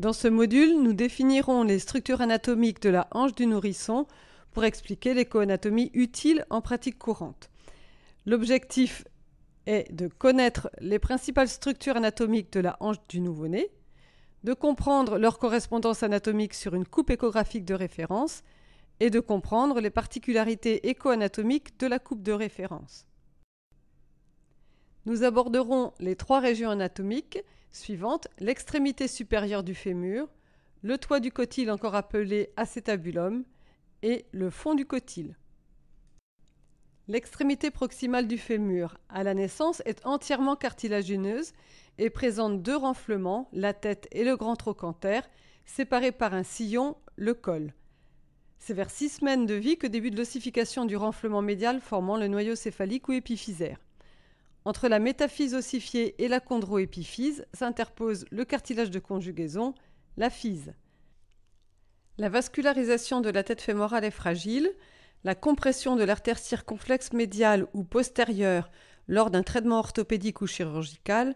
Dans ce module, nous définirons les structures anatomiques de la hanche du nourrisson pour expliquer l'écoanatomie utile en pratique courante. L'objectif est de connaître les principales structures anatomiques de la hanche du nouveau-né, de comprendre leur correspondance anatomique sur une coupe échographique de référence et de comprendre les particularités éco-anatomiques de la coupe de référence. Nous aborderons les trois régions anatomiques Suivante, l'extrémité supérieure du fémur, le toit du cotyle encore appelé acétabulum et le fond du cotyle. L'extrémité proximale du fémur à la naissance est entièrement cartilagineuse et présente deux renflements, la tête et le grand trochanter, séparés par un sillon, le col. C'est vers six semaines de vie que débute l'ossification du renflement médial formant le noyau céphalique ou épiphysaire. Entre la métaphyse ossifiée et la chondroépiphyse s'interpose le cartilage de conjugaison, la physe. La vascularisation de la tête fémorale est fragile. La compression de l'artère circonflexe médiale ou postérieure lors d'un traitement orthopédique ou chirurgical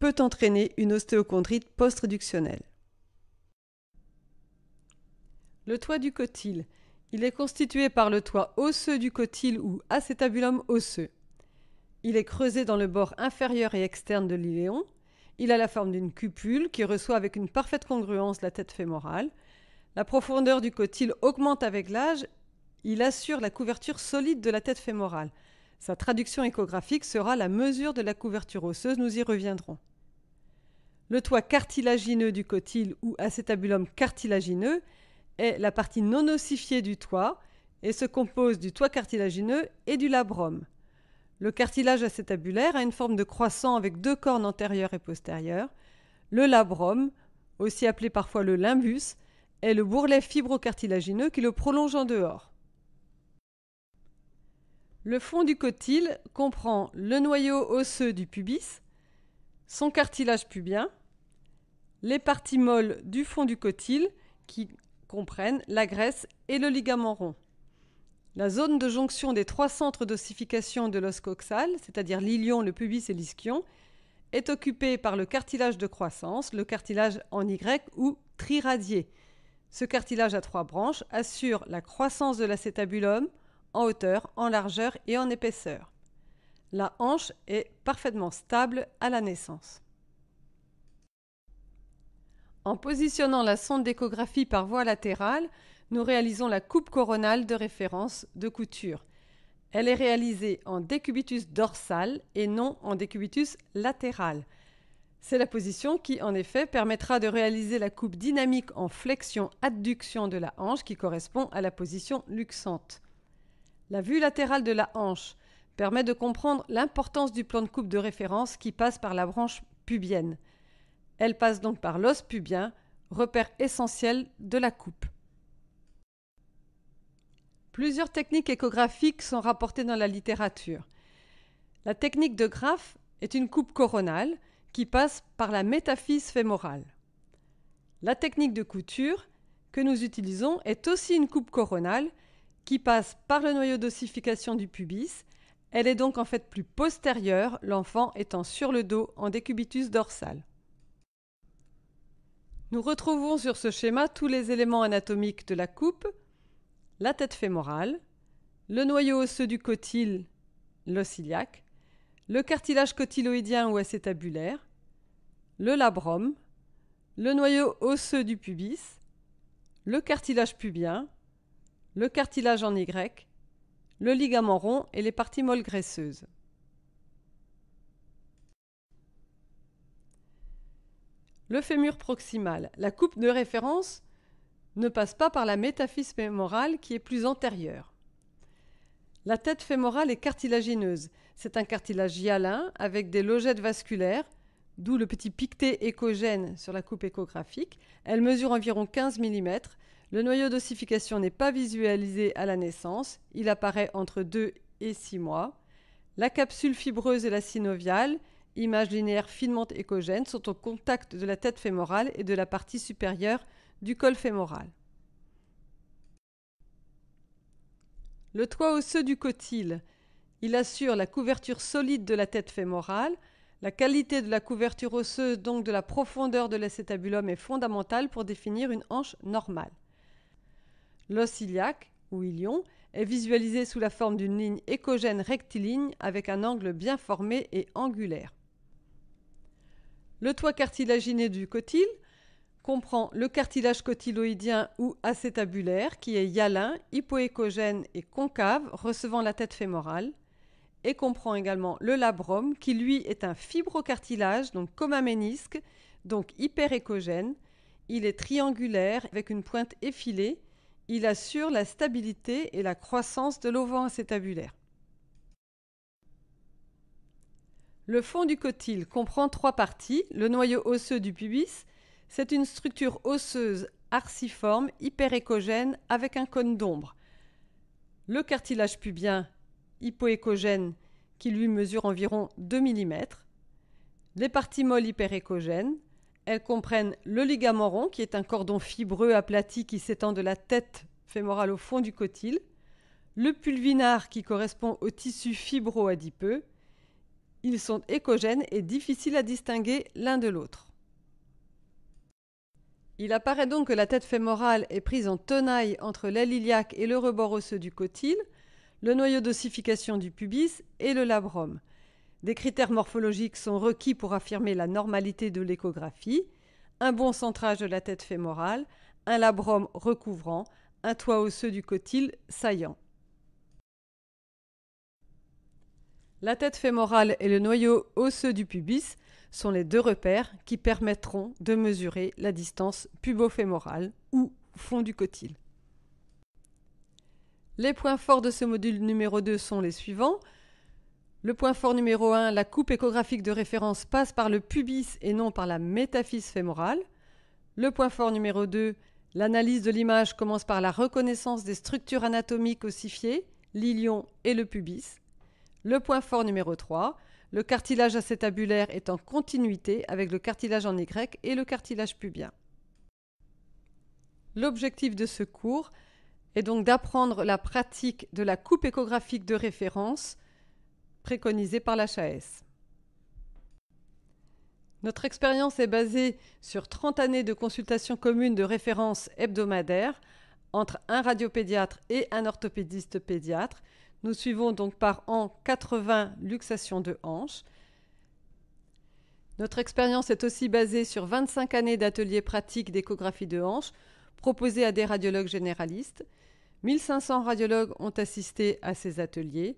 peut entraîner une ostéochondrite post-réductionnelle. Le toit du cotyle. Il est constitué par le toit osseux du cotyle ou acétabulum osseux. Il est creusé dans le bord inférieur et externe de l'iléon. Il a la forme d'une cupule qui reçoit avec une parfaite congruence la tête fémorale. La profondeur du cotyle augmente avec l'âge. Il assure la couverture solide de la tête fémorale. Sa traduction échographique sera la mesure de la couverture osseuse, nous y reviendrons. Le toit cartilagineux du cotyle ou acétabulum cartilagineux est la partie non ossifiée du toit et se compose du toit cartilagineux et du labrum. Le cartilage acétabulaire a une forme de croissant avec deux cornes antérieures et postérieures. Le labrum, aussi appelé parfois le limbus, est le bourrelet fibrocartilagineux qui le prolonge en dehors. Le fond du cotyle comprend le noyau osseux du pubis, son cartilage pubien, les parties molles du fond du cotyle qui comprennent la graisse et le ligament rond. La zone de jonction des trois centres d'ossification de l'os coxal, c'est-à-dire l'ilion, le pubis et l'ischion, est occupée par le cartilage de croissance, le cartilage en Y ou triradié. Ce cartilage à trois branches assure la croissance de l'acétabulum en hauteur, en largeur et en épaisseur. La hanche est parfaitement stable à la naissance. En positionnant la sonde d'échographie par voie latérale, nous réalisons la coupe coronale de référence de couture. Elle est réalisée en décubitus dorsal et non en décubitus latéral. C'est la position qui, en effet, permettra de réaliser la coupe dynamique en flexion-adduction de la hanche qui correspond à la position luxante. La vue latérale de la hanche permet de comprendre l'importance du plan de coupe de référence qui passe par la branche pubienne. Elle passe donc par l'os pubien, repère essentiel de la coupe. Plusieurs techniques échographiques sont rapportées dans la littérature. La technique de Graff est une coupe coronale qui passe par la métaphyse fémorale. La technique de couture que nous utilisons est aussi une coupe coronale qui passe par le noyau d'ossification du pubis. Elle est donc en fait plus postérieure, l'enfant étant sur le dos en décubitus dorsal. Nous retrouvons sur ce schéma tous les éléments anatomiques de la coupe, la tête fémorale, le noyau osseux du cotyle, l'os iliaque, le cartilage cotyloïdien ou acétabulaire, le labrum, le noyau osseux du pubis, le cartilage pubien, le cartilage en Y, le ligament rond et les parties molles graisseuses. Le fémur proximal, la coupe de référence ne passe pas par la métaphyse fémorale qui est plus antérieure. La tête fémorale est cartilagineuse. C'est un cartilage hyalin avec des logettes vasculaires, d'où le petit picté écogène sur la coupe échographique. Elle mesure environ 15 mm. Le noyau d'ossification n'est pas visualisé à la naissance. Il apparaît entre 2 et 6 mois. La capsule fibreuse et la synoviale, images linéaires finement écogènes, sont au contact de la tête fémorale et de la partie supérieure du col fémoral. Le toit osseux du cotyle, il assure la couverture solide de la tête fémorale. La qualité de la couverture osseuse, donc de la profondeur de l'acétabulum, est fondamentale pour définir une hanche normale. L'os iliaque, ou ilion, est visualisé sous la forme d'une ligne écogène rectiligne avec un angle bien formé et angulaire. Le toit cartilagineux du cotyle comprend le cartilage cotyloïdien ou acétabulaire qui est hyalin, hypoécogène et concave recevant la tête fémorale et comprend également le labrum qui lui est un fibrocartilage donc comme un ménisque donc hyperécogène. Il est triangulaire avec une pointe effilée. Il assure la stabilité et la croissance de l'ovant acétabulaire. Le fond du cotyle comprend trois parties, le noyau osseux du pubis, c'est une structure osseuse arciforme, hyperécogène, avec un cône d'ombre. Le cartilage pubien hypoécogène, qui lui mesure environ 2 mm. Les parties molles hyperécogènes, elles comprennent le ligament rond, qui est un cordon fibreux aplati qui s'étend de la tête fémorale au fond du cotyle, le pulvinar qui correspond au tissu fibro-adipeux. Ils sont écogènes et difficiles à distinguer l'un de l'autre. Il apparaît donc que la tête fémorale est prise en tenaille entre l'aile et le rebord osseux du cotyle, le noyau d'ossification du pubis et le labrum. Des critères morphologiques sont requis pour affirmer la normalité de l'échographie, un bon centrage de la tête fémorale, un labrum recouvrant, un toit osseux du cotyle saillant. La tête fémorale et le noyau osseux du pubis sont les deux repères qui permettront de mesurer la distance pubofémorale ou fond du cotyle. Les points forts de ce module numéro 2 sont les suivants. Le point fort numéro 1, la coupe échographique de référence passe par le pubis et non par la métaphyse fémorale. Le point fort numéro 2, l'analyse de l'image commence par la reconnaissance des structures anatomiques ossifiées, l'ilion et le pubis. Le point fort numéro 3, le cartilage acétabulaire est en continuité avec le cartilage en Y et le cartilage pubien. L'objectif de ce cours est donc d'apprendre la pratique de la coupe échographique de référence préconisée par l'HAS. Notre expérience est basée sur 30 années de consultations communes de référence hebdomadaire entre un radiopédiatre et un orthopédiste pédiatre nous suivons donc par an 80 luxations de hanches. Notre expérience est aussi basée sur 25 années d'ateliers pratiques d'échographie de hanches proposés à des radiologues généralistes. 1500 radiologues ont assisté à ces ateliers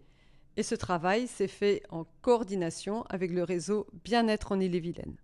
et ce travail s'est fait en coordination avec le réseau Bien-être en île et vilaine